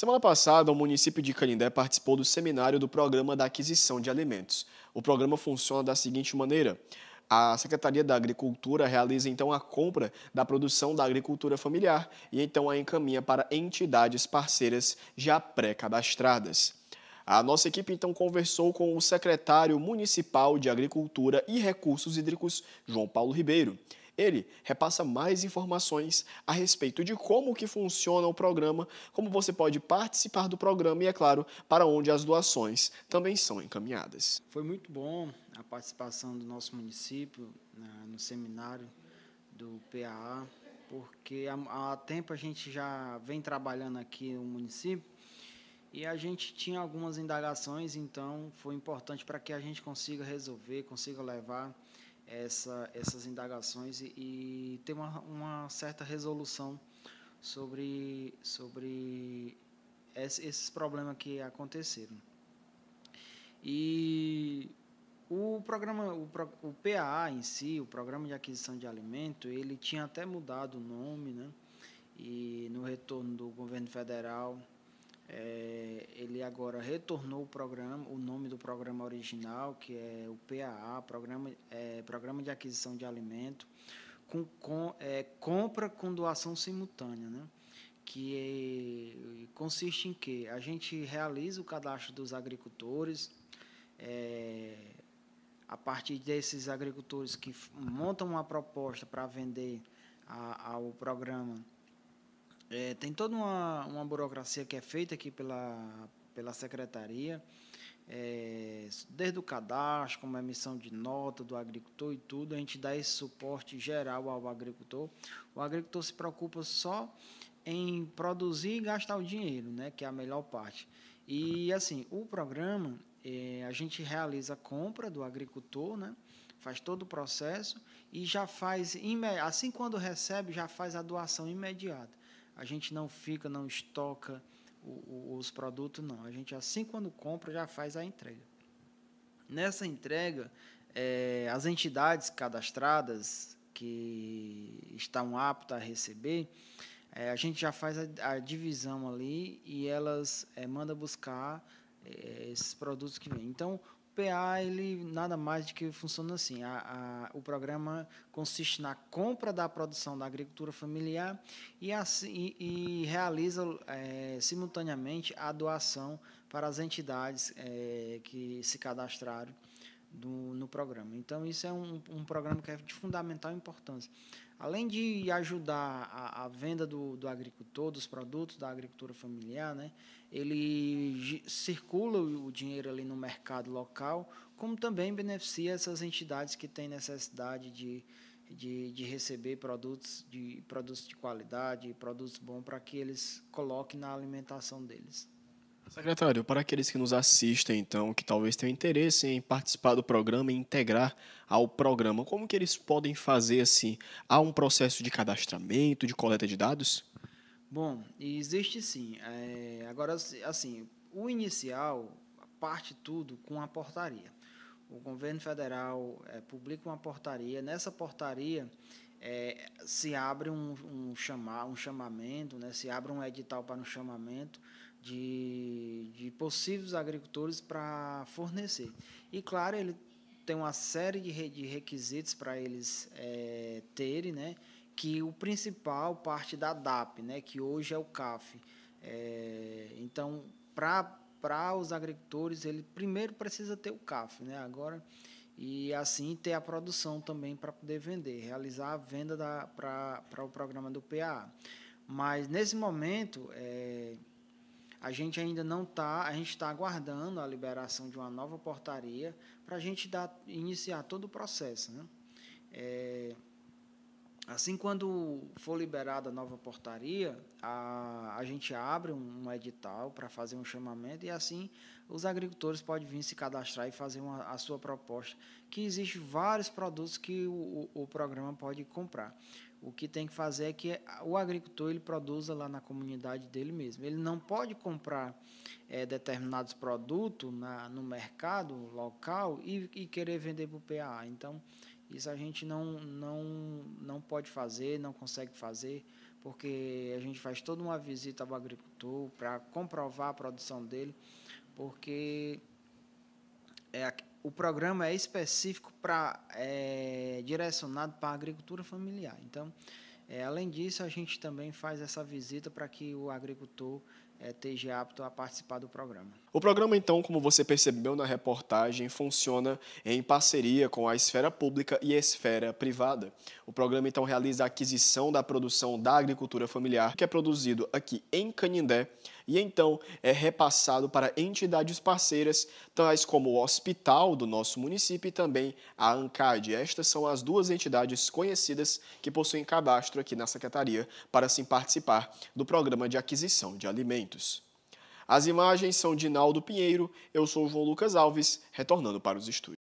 Semana passada, o município de Canindé participou do seminário do Programa da Aquisição de Alimentos. O programa funciona da seguinte maneira. A Secretaria da Agricultura realiza então a compra da produção da agricultura familiar e então a encaminha para entidades parceiras já pré-cadastradas. A nossa equipe então conversou com o secretário municipal de Agricultura e Recursos Hídricos, João Paulo Ribeiro. Ele repassa mais informações a respeito de como que funciona o programa, como você pode participar do programa e, é claro, para onde as doações também são encaminhadas. Foi muito bom a participação do nosso município né, no seminário do PAA, porque há, há tempo a gente já vem trabalhando aqui no município e a gente tinha algumas indagações, então foi importante para que a gente consiga resolver, consiga levar essa, essas indagações e, e ter uma, uma, certa resolução sobre, sobre esse, esses problemas que aconteceram. E o programa, o, o PAA em si, o Programa de Aquisição de Alimento, ele tinha até mudado o nome, né? E no retorno do governo federal, é, ele agora retornou o programa, o nome do programa original, que é o PAA, Programa, é, programa de Aquisição de Alimento, com, com é, compra com doação simultânea, né? que é, consiste em que a gente realiza o cadastro dos agricultores, é, a partir desses agricultores que montam uma proposta para vender a, ao programa é, tem toda uma, uma burocracia que é feita aqui pela, pela secretaria, é, desde o cadastro, como a emissão de nota do agricultor e tudo, a gente dá esse suporte geral ao agricultor. O agricultor se preocupa só em produzir e gastar o dinheiro, né, que é a melhor parte. E assim, o programa é, a gente realiza a compra do agricultor, né? faz todo o processo e já faz, assim quando recebe, já faz a doação imediata a gente não fica, não estoca o, o, os produtos, não. A gente, assim, quando compra, já faz a entrega. Nessa entrega, é, as entidades cadastradas que estão aptas a receber, é, a gente já faz a, a divisão ali e elas é, manda buscar é, esses produtos que vêm. Então, PA ele nada mais do que funciona assim. A, a, o programa consiste na compra da produção da agricultura familiar e, assim, e, e realiza é, simultaneamente a doação para as entidades é, que se cadastraram do, no programa. Então, isso é um, um programa que é de fundamental importância além de ajudar a, a venda do, do, agricultor, dos produtos da agricultura familiar, né, ele circula o dinheiro ali no mercado local, como também beneficia essas entidades que têm necessidade de, de, de receber produtos de, produtos de qualidade, produtos bons para que eles coloquem na alimentação deles. Secretário, para aqueles que nos assistem, então, que talvez tenham interesse em participar do programa e integrar ao programa, como que eles podem fazer assim? Há um processo de cadastramento, de coleta de dados? Bom, existe sim. É, agora, assim, o inicial parte tudo com a portaria. O governo federal é, publica uma portaria. Nessa portaria, é, se abre um, um, chamar, um chamamento, né? se abre um edital para um chamamento de, de possíveis agricultores para fornecer. E, claro, ele tem uma série de, de requisitos para eles é, terem, né? que o principal parte da DAP, né? que hoje é o CAF. É, eh, então, para os agricultores, ele primeiro precisa ter o CAF, né? agora e assim ter a produção também para poder vender, realizar a venda para o programa do PA. Mas nesse momento, é, a gente ainda não está, a gente está aguardando a liberação de uma nova portaria para a gente dar, iniciar todo o processo. Né? É, assim, quando for liberada a nova portaria, a, a gente abre um, um edital para fazer um chamamento e assim os agricultores podem vir se cadastrar e fazer uma, a sua proposta, que existe vários produtos que o, o, o programa pode comprar. O que tem que fazer é que o agricultor ele produza lá na comunidade dele mesmo. Ele não pode comprar é, determinados produtos na, no mercado local e, e querer vender para o PA. Então, isso a gente não, não, não pode fazer, não consegue fazer, porque a gente faz toda uma visita ao agricultor para comprovar a produção dele, porque é, o programa é específico para é, direcionado para a agricultura familiar. Então, é, além disso, a gente também faz essa visita para que o agricultor é, esteja apto a participar do programa. O programa, então, como você percebeu na reportagem, funciona em parceria com a esfera pública e a esfera privada. O programa, então, realiza a aquisição da produção da agricultura familiar, que é produzido aqui em Canindé, e então é repassado para entidades parceiras, tais como o hospital do nosso município e também a ANCAD. Estas são as duas entidades conhecidas que possuem cadastro aqui na Secretaria para, assim, participar do programa de aquisição de alimentos. As imagens são de Naldo Pinheiro, eu sou o João Lucas Alves, retornando para os estúdios.